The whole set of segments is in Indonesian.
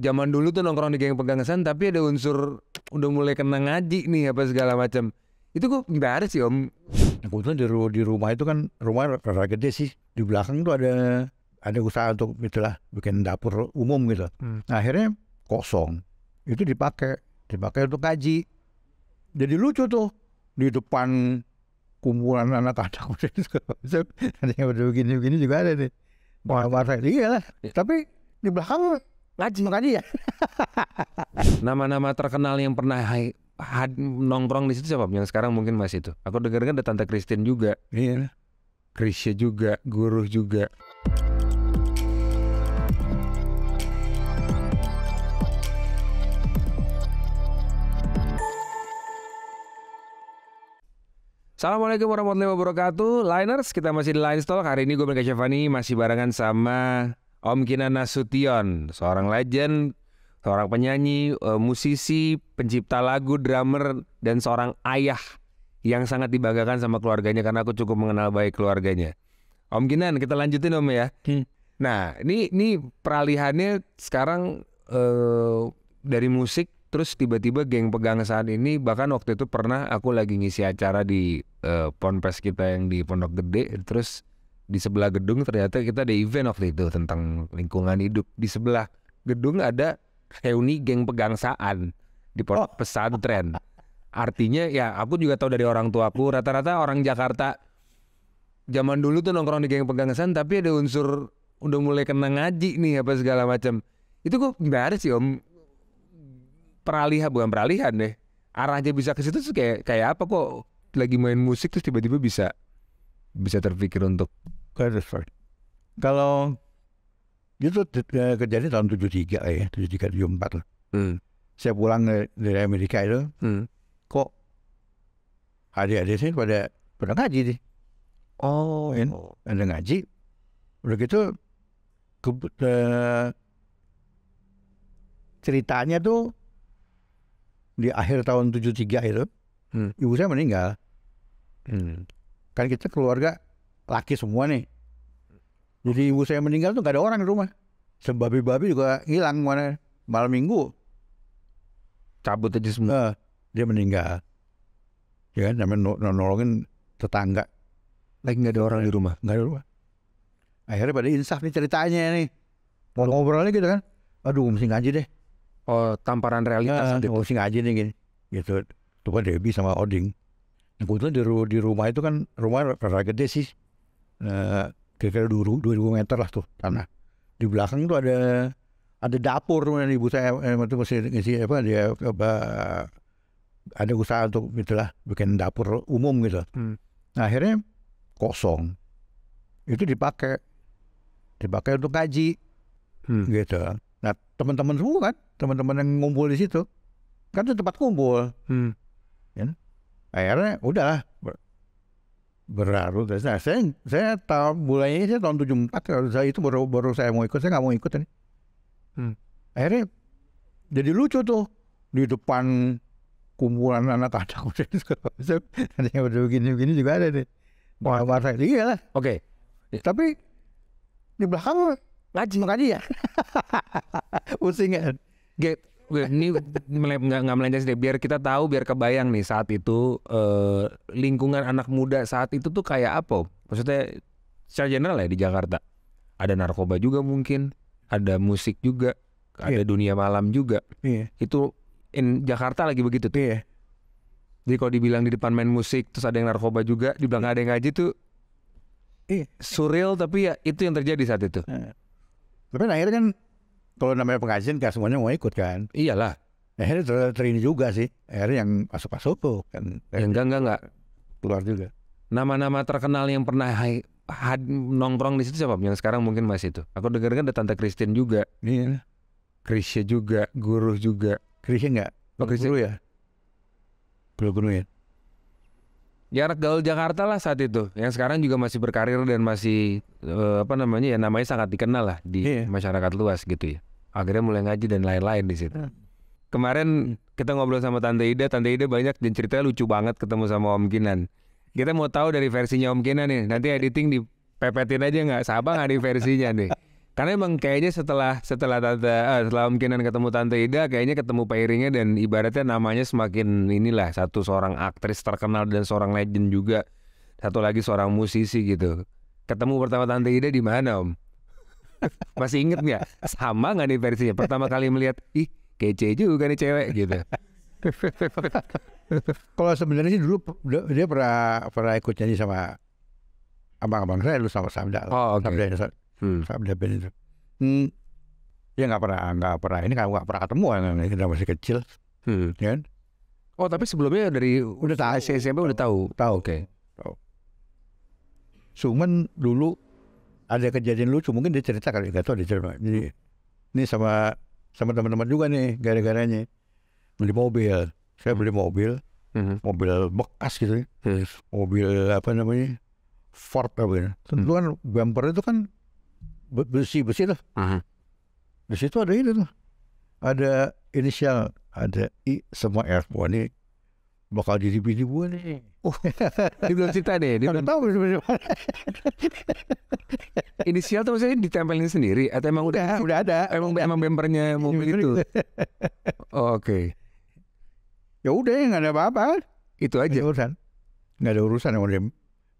zaman dulu tuh nongkrong di geng pegangsan tapi ada unsur udah mulai kena ngaji nih apa segala macam itu kok nggak ada sih om nah, kebetulan di, ru di rumah itu kan rumah rada gede sih di belakang tuh ada ada usaha untuk itulah bikin dapur umum gitu hmm. nah, akhirnya kosong itu dipakai dipakai untuk ngaji jadi lucu tuh di depan kumpulan anak-anak ada yang begini-begini juga ada nih Wah, iya lah. Iya. tapi di belakang ngaji ngaji ya nama-nama terkenal yang pernah hai, had, nongkrong di situ siapa yang sekarang mungkin masih itu aku dengar kan ada tante Christine juga iya Krisya juga guru juga Assalamualaikum warahmatullahi wabarakatuh Liners, kita masih di Line Stock Hari ini gue Mereka Syafani Masih barengan sama Om Kinan Nasution, seorang legend, seorang penyanyi, eh, musisi, pencipta lagu, drummer, dan seorang ayah yang sangat dibanggakan sama keluarganya karena aku cukup mengenal baik keluarganya. Om Kinan, kita lanjutin Om ya. Hmm. Nah, ini ini peralihannya sekarang eh, dari musik terus tiba-tiba geng pegang saat ini bahkan waktu itu pernah aku lagi ngisi acara di eh, ponpes kita yang di Pondok Gede terus di sebelah gedung ternyata kita ada event waktu itu tentang lingkungan hidup di sebelah gedung ada reuni geng pegangsaan di pondok oh. pesantren artinya ya aku juga tahu dari orang tua aku rata-rata orang Jakarta zaman dulu tuh nongkrong di geng pegangsaan tapi ada unsur udah mulai kena ngaji nih apa segala macam itu kok nggak ada sih om peralihan bukan peralihan deh arahnya bisa ke situ tuh kayak kayak apa kok lagi main musik terus tiba-tiba bisa bisa terpikir untuk kalau itu eh, kejadian tahun tujuh 73 ya, 73 74. Hmm. Saya pulang dari Amerika itu, hmm. kok adik-adik saya pada pada ngaji deh. Oh, ya, ada ngaji. Udah gitu ke, uh, eh, ceritanya tuh di akhir tahun tujuh tiga itu, hmm. ibu saya meninggal. Hmm. Kan kita keluarga laki semua nih. Jadi ibu saya meninggal tuh gak ada orang di rumah. Sebabi-babi juga hilang mana malam minggu. Cabut aja semua. Uh, dia meninggal. Ya kan, namanya nolongin tetangga. Lagi gak ada orang di rumah. gak ada rumah. Akhirnya pada insaf nih ceritanya nih. Mau ngobrolnya gitu kan. Aduh, mesti ngaji deh. Oh, tamparan realitas. Uh, mesti ngaji nih gini. Gitu. Tuh kan Debbie sama Oding. Nah, kebetulan di, di rumah itu kan rumah rada gede sih. Eh, kira-kira dua ribu meter lah tuh tanah. Di belakang tuh ada ada dapur tuh ibu saya eh, waktu masih ngisi apa dia apa ada usaha untuk itulah bikin dapur umum gitu. Hmm. Nah, akhirnya kosong. Itu dipakai dipakai untuk ngaji. Hmm. Gitu. Nah, teman-teman semua kan, teman-teman yang ngumpul di situ kan itu tempat kumpul. Hmm. Ya. Akhirnya udahlah berlarut. Nah, saya saya tahun mulainya saya tahun 74 kalau saya itu baru baru saya mau ikut, saya nggak mau ikut ini. Hmm. Akhirnya jadi lucu tuh di depan kumpulan anak-anak ada yang begini-begini juga ada nih. Wah, saya iya lah. Oke. Okay. Ya. Tapi di belakang ngaji ngaji ya. Pusing kan. Gap ini nggak nggak melenceng sih biar kita tahu biar kebayang nih saat itu eh, lingkungan anak muda saat itu tuh kayak apa maksudnya secara general ya di Jakarta ada narkoba juga mungkin ada musik juga ada yeah. dunia malam juga yeah. itu in Jakarta lagi begitu tuh yeah. jadi kalau dibilang di depan main musik terus ada yang narkoba juga dibilang yeah. ada yang ngaji tuh yeah. surreal tapi ya itu yang terjadi saat itu yeah. tapi akhirnya kan kalau namanya pengajian kan semuanya mau ikut kan? Iyalah. Akhirnya ter terini juga sih. Akhirnya yang masuk-masuk tuh kan. yang enggak, enggak, enggak. Keluar juga. Nama-nama terkenal yang pernah hai, had, nongkrong di situ siapa? Yang sekarang mungkin masih itu. Aku dengar kan ada Tante Christine juga. Iya. Krisya juga, Guru juga. Krisya enggak? Oh, Krisya. Guru ya? Guru Guru ya? ya? anak gaul Jakarta lah saat itu. Yang sekarang juga masih berkarir dan masih uh, apa namanya ya namanya sangat dikenal lah di iya. masyarakat luas gitu ya akhirnya mulai ngaji dan lain-lain di situ hmm. kemarin hmm. kita ngobrol sama tante Ida tante Ida banyak dan ceritanya lucu banget ketemu sama Om Kinan kita mau tahu dari versinya Om Kinan nih nanti editing di pepetin aja nggak sabar nggak di versinya nih karena emang kayaknya setelah setelah tante uh, setelah Om Kinan ketemu tante Ida kayaknya ketemu pairingnya dan ibaratnya namanya semakin inilah satu seorang aktris terkenal dan seorang legend juga satu lagi seorang musisi gitu ketemu pertama tante Ida di mana Om masih inget nggak? Sama nggak nih versinya? Pertama kali melihat, ih kece juga nih cewek gitu. Kalau sebenarnya sih dulu dia pernah pernah ikut nyanyi sama abang-abang saya dulu sama Sabda. Oh, okay. Sabda, hmm. Sabda, hmm. itu. Hmm. Dia nggak pernah nggak pernah ini kan nggak pernah ketemu kan kita masih kecil. Hmm. Ya kan? Oh tapi sebelumnya dari udah tahu SMP udah tahu. Tahu. Oke. Okay. Cuman dulu ada kejadian lucu mungkin dia cerita kali nggak tahu dia cerita jadi hmm. ini sama sama teman-teman juga nih gara-garanya beli mobil saya beli hmm. mobil mm-hmm. mobil bekas gitu yes. Ya. Hmm. mobil apa namanya Ford apa gitu tentu mm. kan bumper itu kan besi besi lah uh-huh. di situ ada ini tuh ada inisial ada I semua F ini bakal jadi bini gue nih. Oh, dia belum cerita deh. Dia belum tahu sebenarnya. Inisial tuh maksudnya ditempelin sendiri atau emang udah, nah, udah, ada? Emang emang bempernya iya, mobil itu. Oh, oke. Okay. Ya udah ya nggak ada apa-apa. Itu aja. Nggak urusan. Nggak ada urusan yang udah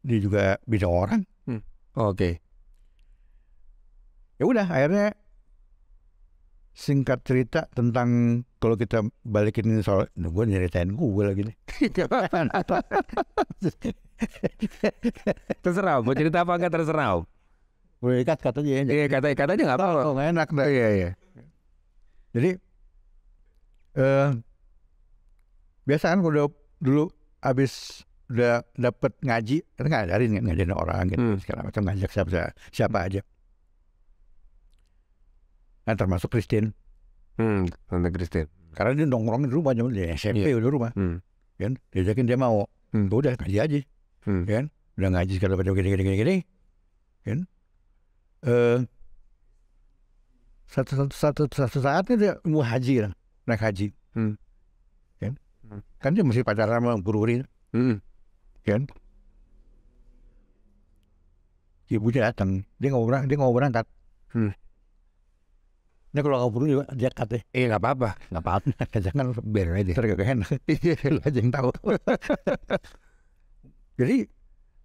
Dia juga bisa orang. Hmm. Oh, oke. Okay. Ya udah akhirnya singkat cerita tentang kalau kita balikin ini soal nah, gue nyeritain gue lagi nih terserah mau cerita apa enggak terserah boleh ikat katanya ya iya kata ikat aja nggak apa oh, enak deh. iya iya jadi eh biasa kan udah dulu habis udah dapet ngaji kan ngajarin ngajarin orang gitu hmm. sekarang macam ngajak siapa siapa aja Nah, termasuk Kristen. Hmm, tante Kristen. Karena dia nongkrong di rumah zaman dia SMP yeah. udah rumah. Hmm. Kan diajakin dia mau. Hmm. Udah ngaji aja. Hmm. Kan udah ngaji segala macam gini gini gini gini. Kan eh satu satu satu satu saatnya dia mau haji lah, kan? naik haji. Hmm. Kan? Hmm. Kan dia masih pacaran sama guru ini. Hmm. Kan? ibunya datang dia nggak mau berangkat dia nggak mau berangkat hmm. Ini kalau kabur juga dia kate. Eh iya, nggak apa-apa, nggak apa-apa. Jangan biarin aja. Tergak enak. Iya, lu aja yang tahu. Jadi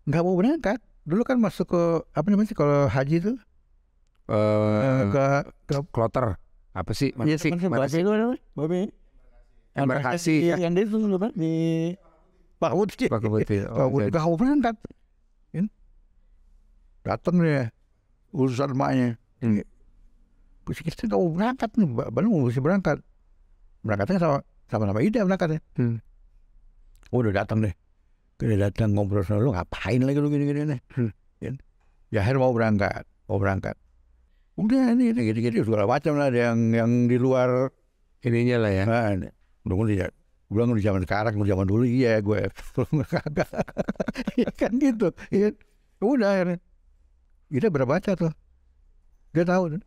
nggak mau berangkat. Dulu kan masuk ke apa namanya sih kalau haji itu? uh, ke ke kloter. Apa sih? Mana ya, sih? Mana sih? Babi. Embarkasi. Iya, yang di itu dulu kan di Pak Budi. Pak Budi. Pak Budi oh, nggak mau berangkat. Datang dia urusan maknya. Hmm Terus kita oh, berangkat nih, mau mesti berangkat. Berangkatnya sama sama sama Ida berangkat ya. Hmm. Oh, udah datang deh. Kita datang ngobrol sama lu ngapain lagi lu gini-gini nih. Hmm. Jahir ya. Ya, mau berangkat, mau berangkat. Udah ini, ini gitu-gitu segala macam lah yang yang di luar ininya lah ya. Nah, ini. Udah gue gue bilang di zaman sekarang, di zaman dulu iya gue kagak. ya kan gitu. Ya. Udah akhirnya. Kita berbaca tuh. Dia tahu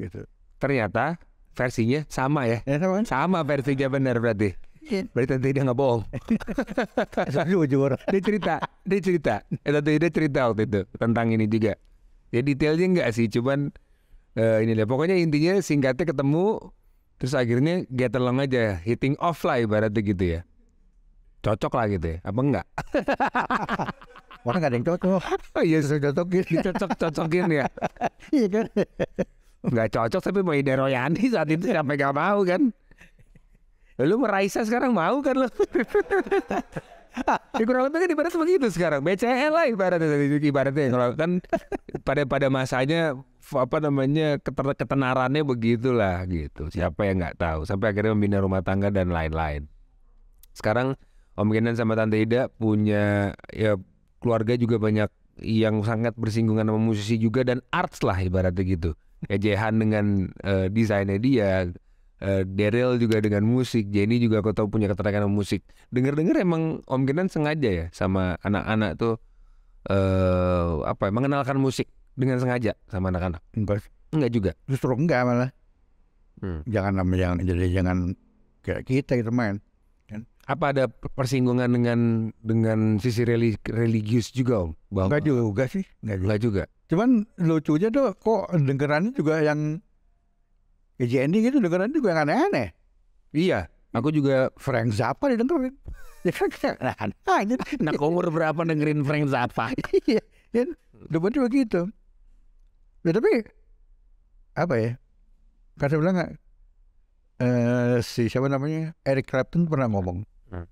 gitu. Ternyata versinya sama ya. ya sama, kan? sama versinya benar berarti. Iya. Berarti tadi dia nggak bohong. Jujur. dia cerita, dia cerita. Eh, tadi dia cerita waktu itu tentang ini juga. Ya detailnya nggak sih, cuman uh, ini deh. Pokoknya intinya singkatnya ketemu, terus akhirnya get along aja, hitting off lah ibaratnya gitu ya. Cocok lah gitu ya, apa enggak? Orang nggak ada yang cocok. Oh iya, cocok, Dicocok-cocokin ya. Iya kan? nggak cocok tapi mau Ide Royani saat itu ya, sampai nggak mau kan lu meraisa sekarang mau kan lo ya kurang lebih kan ibarat begitu sekarang BCL e lah ibaratnya ibaratnya kalau kan pada pada masanya apa namanya ketenarannya begitulah gitu siapa yang nggak tahu sampai akhirnya membina rumah tangga dan lain-lain sekarang Om Kenan sama Tante Ida punya ya keluarga juga banyak yang sangat bersinggungan sama musisi juga dan arts lah ibaratnya gitu ejehan dengan uh, desainnya dia uh, Daryl juga dengan musik Jenny juga aku tahu punya ketertarikan musik denger dengar emang Om Kenan sengaja ya sama anak-anak tuh uh, apa ya, mengenalkan musik dengan sengaja sama anak-anak enggak enggak juga justru enggak malah hmm. jangan jangan jadi jangan kayak kita gitu main kan? apa ada persinggungan dengan dengan sisi religi, religius juga om? Bahwa, enggak juga sih, enggak juga. Enggak juga. Cuman lucunya tuh kok dengerannya juga yang JND gitu dengerannya juga yang aneh-aneh. Iya, aku juga Frank Zappa didengerin. Ya kan Nah, umur berapa dengerin Frank Zappa? Iya, debat juga gitu Ya, tapi apa ya? Kata bilang nggak? Uh, si siapa namanya Eric Clapton pernah ngomong. Hmm.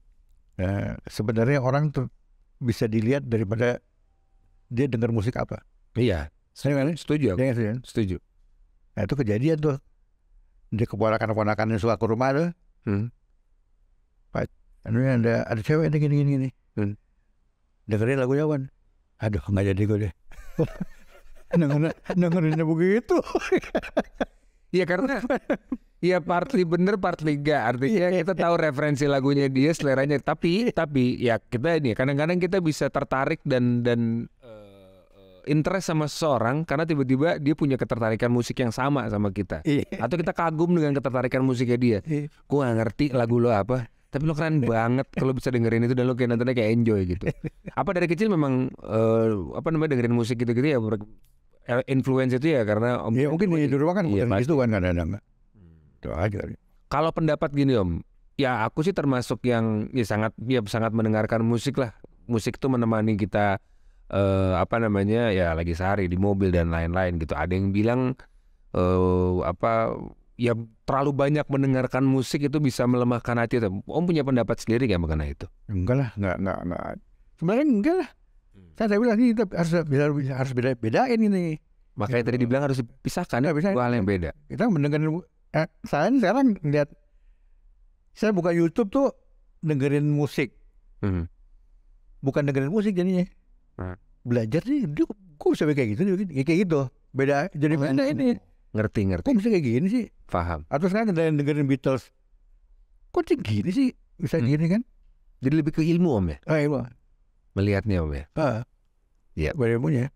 Uh, sebenarnya orang tuh bisa dilihat daripada dia dengar musik apa. Iya. saya setuju. Iya, setuju. Kan? Iya setuju. Nah itu kejadian tuh. Di keponakan-keponakan yang suka ke rumah tuh. Hmm. Pak, ini anu ada, ada cewek ini gini gini gini. Hmm. Dengerin lagu Jawan. Aduh, nggak jadi gue deh. Dengerin, dengerinnya begitu. Iya karena Iya partly bener partly enggak artinya iya. kita tahu referensi lagunya dia seleranya tapi tapi ya kita ini kadang-kadang kita bisa tertarik dan dan uh, interest sama seseorang karena tiba-tiba dia punya ketertarikan musik yang sama sama kita. Iya. Atau kita kagum dengan ketertarikan musiknya dia. Iya. gak ngerti lagu lo apa, tapi lo keren banget kalau bisa dengerin itu dan lo kayak nontonnya kayak enjoy gitu. Apa dari kecil memang uh, apa namanya dengerin musik gitu-gitu ya eh, influence itu ya karena om ya, mungkin punya di rumah kan iya, itu kan kadang-kadang. Itu aja. Kalau pendapat gini om, ya aku sih termasuk yang ya sangat ya sangat mendengarkan musik lah. Musik tuh menemani kita uh, apa namanya, ya lagi sehari di mobil dan lain-lain gitu. Ada yang bilang, uh, apa, ya terlalu banyak mendengarkan musik itu bisa melemahkan hati. Om punya pendapat sendiri nggak mengenai itu? Enggak lah, enggak, enggak, enggak. Sebenarnya enggak lah. Hmm. Saya tadi bilang kita harus beda, harus beda, bedain ini. Makanya gitu. tadi dibilang harus dipisahkan ya, dua hal yang beda. Kita mendengarkan eh, saya kan sekarang lihat saya buka YouTube tuh dengerin musik. Hmm. Bukan dengerin musik jadinya hmm. belajar nih dia kok bisa kayak gitu dia kayak gitu beda jadi oh, beda ini ngerti ngerti kok bisa kayak gini sih paham atau sekarang kita dengerin Beatles kok jadi gini sih bisa hmm. gini kan jadi lebih ke ilmu om ya ah, ilmu melihatnya om ya ah. Iya. ilmunya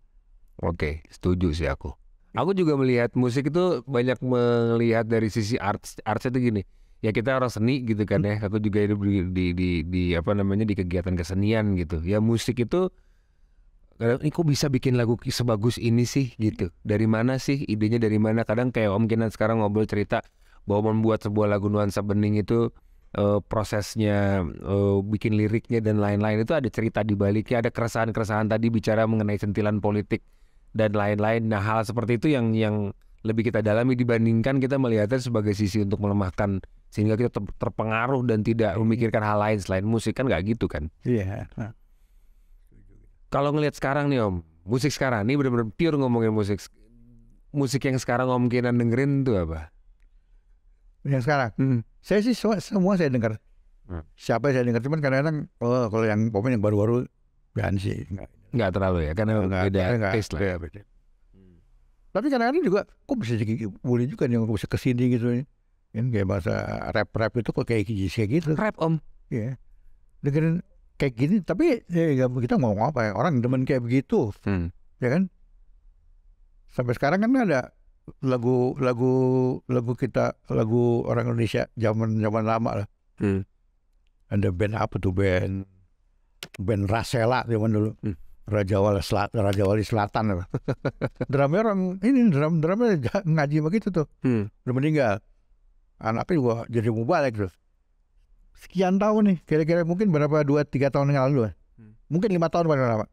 oke setuju sih aku aku juga melihat musik itu banyak melihat dari sisi art, artnya itu gini ya kita orang seni gitu kan hmm. ya aku juga hidup di, di di di apa namanya di kegiatan kesenian gitu ya musik itu kadang ini kok bisa bikin lagu sebagus ini sih gitu dari mana sih idenya dari mana kadang kayak om Kinan sekarang ngobrol cerita bahwa membuat sebuah lagu nuansa bening itu uh, prosesnya uh, bikin liriknya dan lain-lain itu ada cerita di baliknya ada keresahan-keresahan tadi bicara mengenai sentilan politik dan lain-lain nah hal seperti itu yang yang lebih kita dalami dibandingkan kita melihatnya sebagai sisi untuk melemahkan sehingga kita terpengaruh dan tidak iya. memikirkan hal lain selain musik kan nggak gitu kan iya yeah. Kalau ngelihat sekarang nih Om, musik sekarang ini benar-benar pure ngomongin musik. Musik yang sekarang Om Kinan dengerin tuh apa? Yang sekarang? Hmm. Saya sih semua saya dengar. Hmm. Siapa yang saya dengar cuman kadang-kadang oh, kalau yang pop yang baru-baru bukan sih. nggak terlalu ya, karena enggak, beda enggak, taste lah. Iya, beda, beda. Hmm. Tapi kadang-kadang juga kok bisa jadi boleh juga yang bisa kesini gitu ya. nih. Kan kayak bahasa rap-rap itu kok kayak kayak gitu. Rap Om. Iya. Yeah. Dengerin kayak gini tapi ya, ya kita mau ngomong apa ya orang demen kayak begitu hmm. ya kan sampai sekarang kan ada lagu lagu lagu kita lagu orang Indonesia zaman zaman lama lah hmm. ada band apa tuh band band Rasela zaman dulu hmm. Raja Wali Selatan Raja Wali Selatan drama orang ini drama drama ngaji begitu tuh hmm. udah meninggal anaknya gua jadi mubalik terus sekian tahun nih, kira-kira mungkin berapa dua tiga tahun yang lalu lah. Hmm. Mungkin lima tahun paling lama.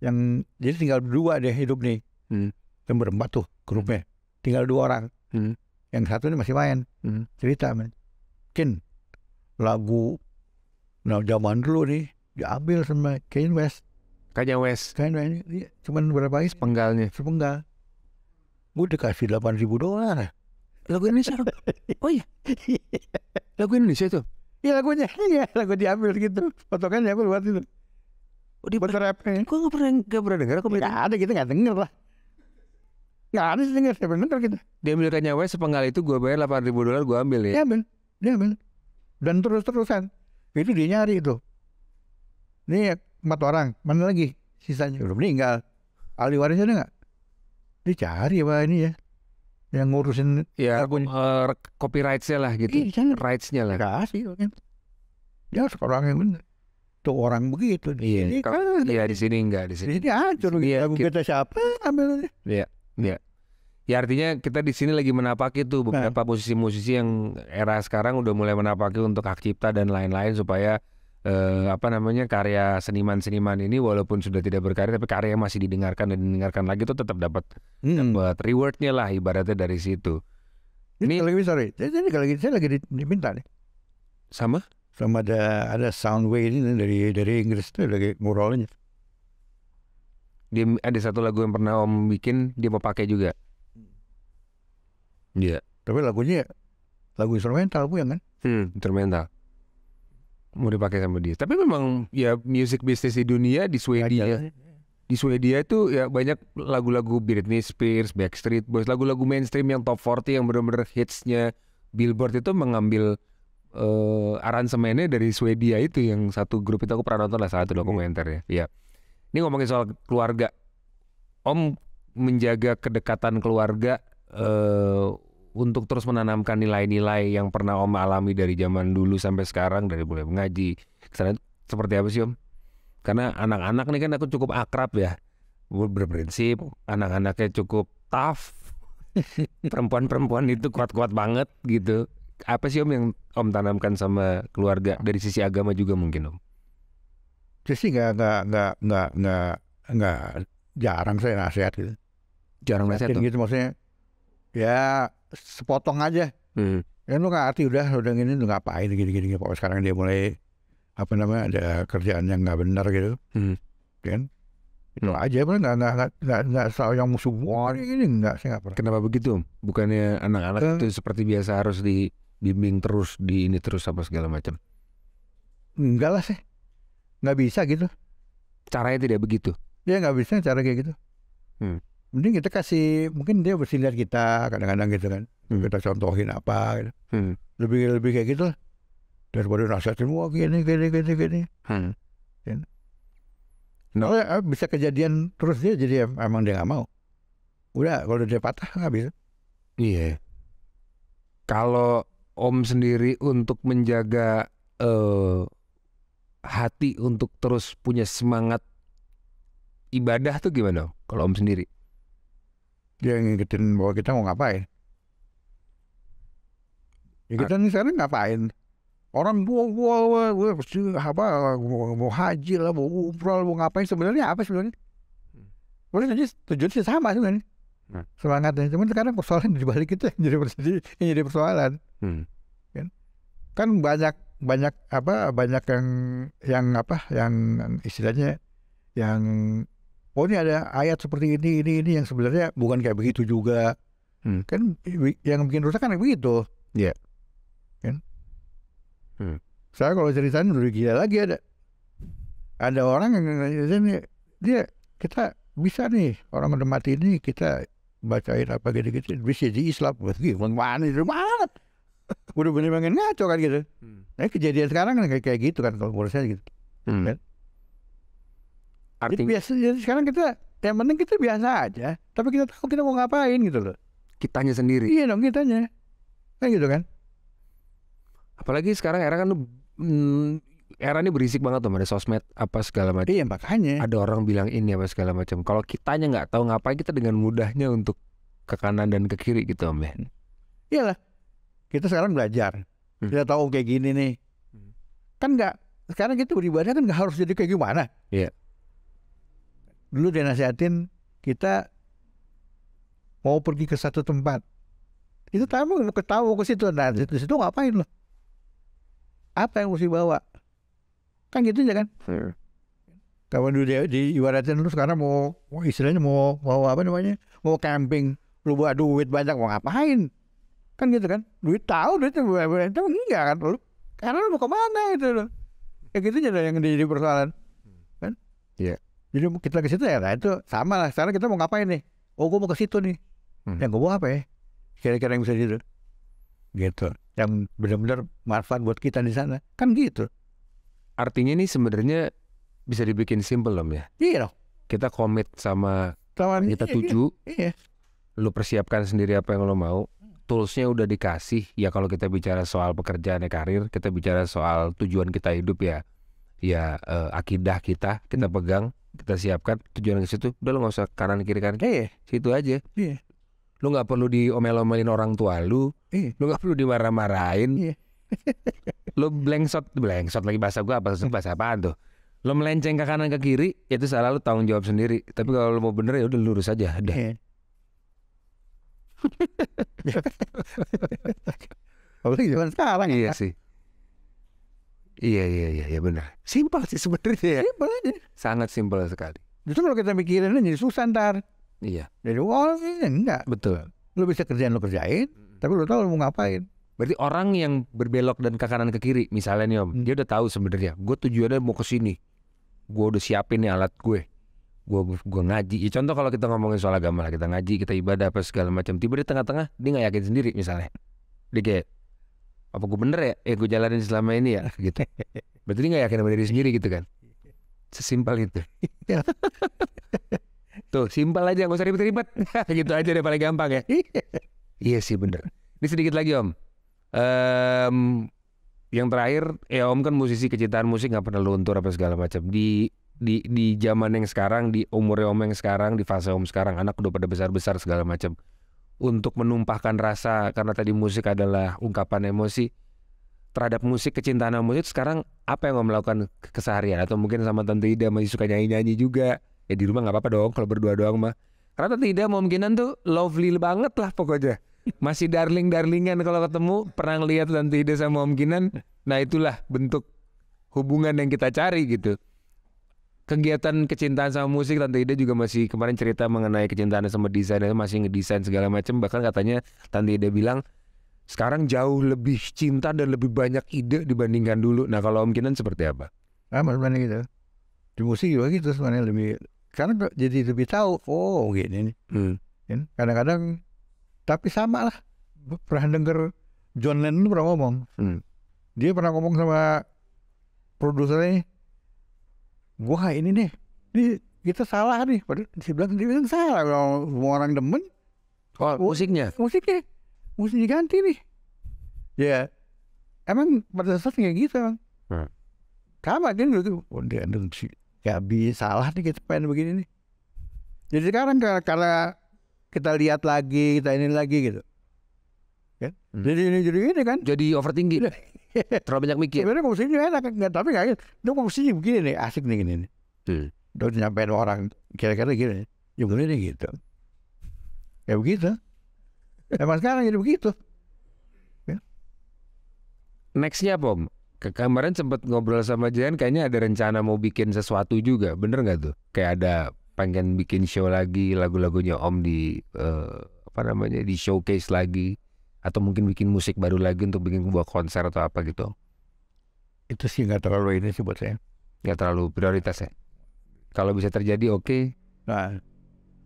Yang jadi tinggal dua deh hidup nih. Hmm. yang berempat tuh grupnya. Hmm. Tinggal dua orang. Hmm. Yang satu ini masih main. Hmm. Cerita men. Mungkin lagu nah zaman dulu nih diambil sama Kanye West. Kanye West. Kanye West iya, cuman berapa is Sepenggalnya. Sepenggal. Gue dikasih delapan ribu dolar. Lagu ini Indonesia. oh iya. Lagu ini Indonesia tuh Iya lagunya, iya lagu diambil gitu. Potongan diambil buat itu. Oh, di buat rapnya. Gue nggak pernah nggak pernah dengar. Kok nggak ada gitu nggak dengar lah. Nggak ada sih denger, siapa denger kita. ambil kayaknya wes sepenggal itu gue bayar delapan ribu dolar gue ambil ya. Dia ambil, dia ambil. Dan terus terusan itu dia nyari itu. Ini empat orang, mana lagi sisanya? Belum meninggal. Ahli warisnya enggak? nggak? Dicari apa ini ya? yang ngurusin ya Uh, copyrightsnya lah gitu iya, rightsnya lah kasih ya, kan. ya sekarang yang benar tuh orang begitu iya sini kan iya di sini enggak di sini ini hancur ya, gitu. kita siapa ambilnya? iya iya Ya artinya kita di sini lagi menapaki tuh nah. beberapa musisi-musisi yang era sekarang udah mulai menapaki untuk hak cipta dan lain-lain supaya eh, apa namanya karya seniman-seniman ini walaupun sudah tidak berkarya tapi karya masih didengarkan dan didengarkan lagi itu tetap dapat hmm. dapat rewardnya lah ibaratnya dari situ. Ini, ini kalau ini sorry, ini kalau saya lagi diminta nih. Sama? Sama ada ada Soundway ini dari dari Inggris itu lagi ngurolnya. Dia ada satu lagu yang pernah Om bikin dia mau pakai juga. Iya. Yeah. Tapi lagunya lagu instrumental bukan ya kan? Hmm, instrumental mau dipakai sama dia. Tapi memang ya music business di dunia di Swedia. Di Swedia itu ya banyak lagu-lagu Britney Spears, Backstreet Boys, lagu-lagu mainstream yang top 40 yang benar-benar hitsnya Billboard itu mengambil uh, aransemennya dari Swedia itu yang satu grup itu aku pernah nonton lah satu iya. dokumenter ya. Iya. Ini ngomongin soal keluarga. Om menjaga kedekatan keluarga uh, untuk terus menanamkan nilai-nilai yang pernah Om alami dari zaman dulu sampai sekarang dari mulai mengaji kesana seperti apa sih Om? Karena anak-anak nih kan aku cukup akrab ya berprinsip, anak-anaknya cukup tough, perempuan-perempuan itu kuat-kuat banget gitu. Apa sih Om yang Om tanamkan sama keluarga dari sisi agama juga mungkin Om? Saya sih nggak nggak nggak nggak nggak nggak jarang saya nasihat gitu. Jarang nasihat gitu maksudnya ya sepotong aja hmm. kan lu nggak arti udah udah gini lu ngapain gini gini pokoknya sekarang dia mulai apa namanya ada kerjaan yang nggak benar gitu hmm. Ya kan itu hmm. aja mana, nggak nggak nggak nggak selalu yang musuh war ini nggak sih nggak pernah kenapa begitu bukannya anak-anak hmm. itu seperti biasa harus dibimbing terus di ini terus apa segala macam enggak lah sih nggak bisa gitu caranya tidak begitu dia nggak bisa cara kayak gitu hmm mending kita kasih mungkin dia lihat kita kadang-kadang gitu kan hmm. kita contohin apa gitu. hmm. lebih lebih kayak gitu lah daripada nasihatin wah gini gini gini gini hmm. Gini. No. Kalau bisa kejadian terus dia jadi emang dia nggak mau. Udah kalau dia patah nggak bisa. Iya. Kalau Om sendiri untuk menjaga uh, hati untuk terus punya semangat ibadah tuh gimana? Kalau Om sendiri? dia ngikutin bahwa kita mau ngapain ya kita nih sekarang ngapain orang gua gua gua, gua pasti apa mau, mau haji lah mau umroh mau ngapain sebenarnya apa sebenarnya hmm. boleh aja tujuan sih sama sebenarnya hmm. semangatnya cuman sekarang persoalan di balik itu yang jadi persoalan, yang jadi persoalan hmm. kan kan banyak banyak apa banyak yang yang apa yang istilahnya yang pokoknya ada ayat seperti ini ini ini yang sebenarnya bukan kayak begitu juga hmm. kan yang bikin rusak kan begitu ya yeah. kan hmm. saya kalau ceritain lebih gila lagi ada ada orang yang ini dia kita bisa nih orang mati ini kita bacain apa gitu-gitu bisa jadi Islam gimana itu banget udah bener benar ngaco kan gitu hmm. nah, kejadian sekarang kan kayak gitu kan kalau menurut saya gitu hmm. kan? jadi biasa, jadi sekarang kita yang penting kita biasa aja, tapi kita tahu kita mau ngapain gitu loh. Kitanya sendiri. Iya dong kitanya, kan gitu kan. Apalagi sekarang era kan hmm, era ini berisik banget tuh ada sosmed apa segala macam. Iya makanya. Ada orang bilang ini apa segala macam. Kalau kitanya nggak tahu ngapain kita dengan mudahnya untuk ke kanan dan ke kiri gitu om hmm. ya. Iyalah kita sekarang belajar. Hmm. Kita tahu kayak gini nih. Hmm. Kan nggak sekarang kita beribadah kan nggak harus jadi kayak gimana. Iya. Yeah dulu dia nasihatin kita mau pergi ke satu tempat itu tamu mau ketahu ke situ nah di situ ngapain loh apa yang mesti bawa kan gitu aja kan iya. kawan dulu dia di ibaratnya lu sekarang mau, mau istilahnya mau mau apa namanya mau camping lu buat duit banyak mau ngapain kan gitu kan duit tahu duit itu enggak kan lu karena lu mau kemana itu loh ya gitu aja yang jadi persoalan kan iya yeah. Jadi kita ke situ ya, nah itu sama lah. Sekarang kita mau ngapain nih? Oh, gua mau ke situ nih. Hmm. Yang gua mau apa ya? Kira-kira yang bisa gitu. Gitu. Yang benar-benar manfaat buat kita di sana. Kan gitu. Artinya ini sebenarnya bisa dibikin simple loh ya. Iya dong. Kita komit sama Tawan, kita iya, tuju. Iya. iya. Lu persiapkan sendiri apa yang lo mau. Toolsnya udah dikasih. Ya kalau kita bicara soal pekerjaan ya karir, kita bicara soal tujuan kita hidup ya. Ya eh, akidah kita kita hmm. pegang kita siapkan tujuan ke situ udah lo nggak usah kanan kiri kanan kayak iya, situ aja iya lo nggak perlu diomel-omelin orang tua lu iya. lo nggak perlu dimarah-marahin iya. lo blengsot blengsot lagi bahasa gua apa bahasa apaan tuh lo melenceng ke kanan ke kiri itu salah lo tanggung jawab sendiri tapi kalau lo mau bener ya udah lurus aja deh yeah. Iya. Apalagi zaman sekarang ya. sih. Iya iya iya, iya benar. Simpel sih sebenarnya. Ya. Simpel aja. Sangat simpel sekali. Justru kalau kita mikirin jadi susah ntar. Iya. Jadi wah ini enggak. Betul. Lo bisa kerjaan lo kerjain, tapi lo tahu lo mau ngapain. Berarti orang yang berbelok dan ke kanan ke kiri, misalnya nih om, hmm. dia udah tahu sebenarnya, gue tujuannya mau ke sini, gue udah siapin nih alat gue, gue gue ngaji. Ya, contoh kalau kita ngomongin soal agama lah, kita ngaji, kita ibadah apa segala macam. Tiba di tengah-tengah dia nggak yakin sendiri misalnya, dia kayak apa gue bener ya ya eh, gue jalanin selama ini ya gitu berarti gak yakin sama diri sendiri gitu kan sesimpel itu tuh simpel aja gak usah ribet-ribet gitu aja deh paling gampang ya iya sih bener ini sedikit lagi om um, yang terakhir ya om kan musisi kecintaan musik gak pernah luntur apa segala macam di di di zaman yang sekarang di umur om yang sekarang di fase om sekarang anak udah pada besar besar segala macam untuk menumpahkan rasa karena tadi musik adalah ungkapan emosi terhadap musik kecintaan musik sekarang apa yang kamu melakukan keseharian atau mungkin sama tante Ida masih suka nyanyi nyanyi juga ya di rumah nggak apa-apa dong kalau berdua doang mah karena tante Ida mungkinan tuh lovely banget lah pokoknya masih darling darlingan kalau ketemu pernah lihat tante Ida sama mungkinan nah itulah bentuk hubungan yang kita cari gitu kegiatan kecintaan sama musik Tante Ida juga masih kemarin cerita mengenai kecintaan sama desain masih ngedesain segala macam bahkan katanya Tante Ida bilang sekarang jauh lebih cinta dan lebih banyak ide dibandingkan dulu. Nah kalau Om Kinan seperti apa? Ah mana gitu. Di musik juga gitu sebenarnya lebih karena jadi lebih tahu oh gini nih. Hmm. Kan, kadang-kadang tapi sama lah pernah denger John Lennon pernah ngomong. Hmm. Dia pernah ngomong sama produsernya wah ini nih ini kita salah nih padahal si bilang dia bilang salah kalau semua orang demen oh, musiknya musiknya mesti diganti nih ya yeah. emang pada saat kayak gitu emang hmm. sama kan gitu oh, dia nggak bisa salah nih kita pengen begini nih jadi sekarang karena kita lihat lagi kita ini lagi gitu kan hmm. jadi ini jadi ini kan jadi overthinking Terlalu banyak mikir. Sebenarnya komposisinya enak, enggak, tapi nggak Itu komposisinya begini nih, asik nih gini. Nih. Hmm. Terus nyampein orang kira-kira gini. Ya gini nih gitu. Ya begitu. Emang sekarang jadi begitu. Ya. Nextnya apa Om? Ke kemarin sempat ngobrol sama Jan, kayaknya ada rencana mau bikin sesuatu juga, bener nggak tuh? Kayak ada pengen bikin show lagi lagu-lagunya Om di uh, apa namanya di showcase lagi atau mungkin bikin musik baru lagi untuk bikin sebuah konser atau apa gitu itu sih nggak terlalu ini sih buat saya nggak terlalu prioritas ya kalau bisa terjadi oke okay. nah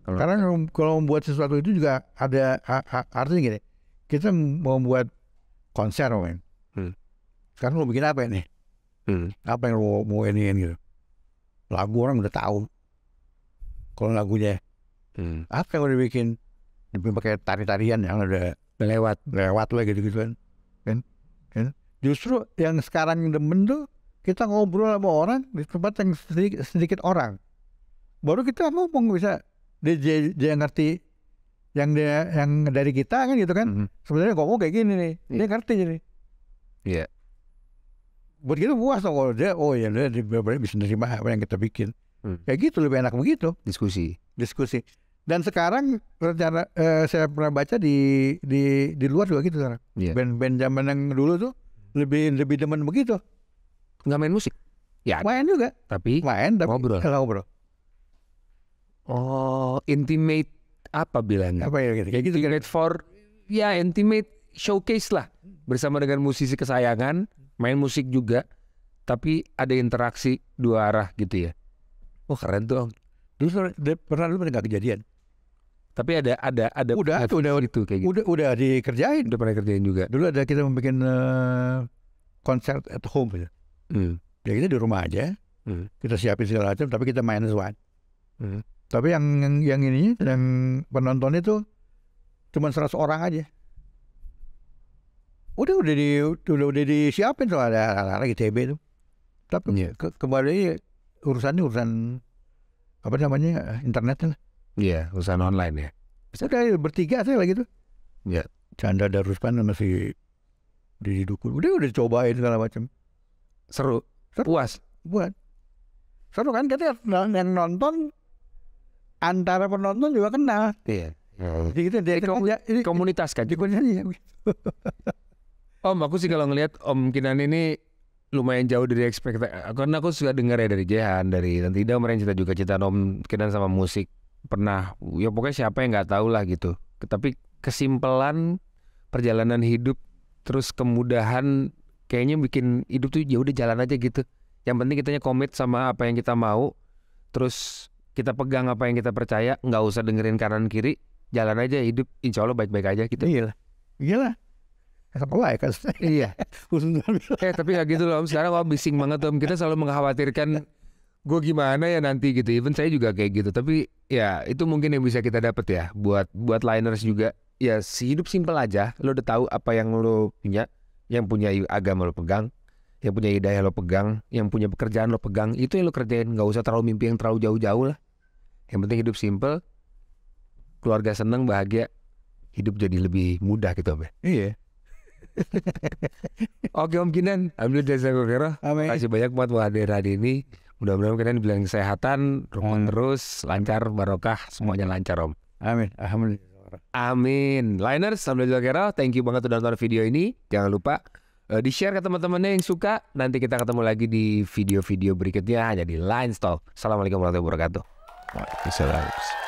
kalau karena kalau membuat sesuatu itu juga ada artinya gini kita mau membuat konser men hmm. sekarang lo bikin apa ini hmm. apa yang lo mau ini gitu lagu orang udah tahu kalau lagunya hmm. apa yang udah bikin dibikin pakai tari-tarian yang ada lewat lewat lah gitu gitu kan kan, justru yang sekarang demen tuh kita ngobrol sama orang di tempat yang sedikit, sedikit orang baru kita ngomong bisa dia, dia, ngerti yang dia yang dari kita kan gitu kan mm -hmm. sebenarnya ngomong kayak gini nih yeah. dia iya. ngerti jadi iya yeah. buat kita puas dong kalau dia oh ya dia, dia, dia bisa nerima apa yang kita bikin mm. kayak gitu lebih enak begitu diskusi diskusi dan sekarang rencana eh, saya pernah baca di di di luar juga gitu sekarang. Yeah. Band-band zaman yang dulu tuh lebih lebih demen begitu. Nggak main musik? Ya. Main juga. Tapi main tapi ngobrol. Ngobrol. Oh, intimate apa bilangnya? Apa ya gitu? Kayak gitu. Kan. Intimate for ya intimate showcase lah bersama dengan musisi kesayangan, main musik juga, tapi ada interaksi dua arah gitu ya. Oh keren tuh. Dulu pernah lu pernah nggak kejadian? Tapi ada ada ada udah itu udah itu kayak gitu. Udah udah dikerjain. Udah pernah kerjain juga. Dulu ada kita membuat uh, konser at home gitu. Hmm. Ya kita di rumah aja. Hmm. Kita siapin segala macam tapi kita main sesuatu. Hmm. Tapi yang yang, yang ini yang penonton itu cuma seratus orang aja. Udah udah di udah udah disiapin tuh ada lagi TB itu tuh. Tapi yeah. ke, kembali urusannya urusan apa namanya internet lah. Iya, urusan online ya. Bisa dari bertiga saya lagi tuh. Iya. Canda Ruspan masih di dukun. Udah udah cobain segala macam. Seru. Seru. Puas. Buat. Seru kan katanya yang nonton antara penonton juga kena. Iya. Jadi hmm. kita dari kom ya, ini, komunitas kan. Ya. Om, aku sih kalau ngelihat Om Kinan ini lumayan jauh dari ekspektasi. Karena aku suka dengar ya dari Jehan, dari nanti dia merancita juga cita Om Kinan sama musik pernah ya pokoknya siapa yang nggak tahu lah gitu tapi kesimpelan perjalanan hidup terus kemudahan kayaknya bikin hidup tuh ya udah jalan aja gitu yang penting kitanya komit sama apa yang kita mau terus kita pegang apa yang kita percaya nggak usah dengerin kanan kiri jalan aja hidup insya Allah baik-baik aja gitu iyalah iyalah Kepala ya kan? Iya. Eh, tapi gak gitu loh Sekarang om bising banget om. Kita selalu mengkhawatirkan gue gimana ya nanti gitu even saya juga kayak gitu tapi ya itu mungkin yang bisa kita dapat ya buat buat liners juga ya si hidup simpel aja lo udah tahu apa yang lo punya yang punya agama lo pegang yang punya ide lo pegang yang punya pekerjaan lo pegang itu yang lo kerjain nggak usah terlalu mimpi yang terlalu jauh-jauh lah yang penting hidup simpel keluarga seneng bahagia hidup jadi lebih mudah gitu Be. iya Oke Om Kinan, alhamdulillah jasa Amin. Kasih banyak buat hadir hari ini. Mudah-mudahan kita dibilang kesehatan, rumah terus, lancar, barokah, semuanya lancar Om. Amin. Alhamdulillah. Amin. Liners, alhamdulillah kira. Thank you banget udah nonton video ini. Jangan lupa uh, di-share ke teman-temannya yang suka. Nanti kita ketemu lagi di video-video berikutnya hanya di Line Talk. Assalamualaikum warahmatullahi wabarakatuh. Waalaikumsalam.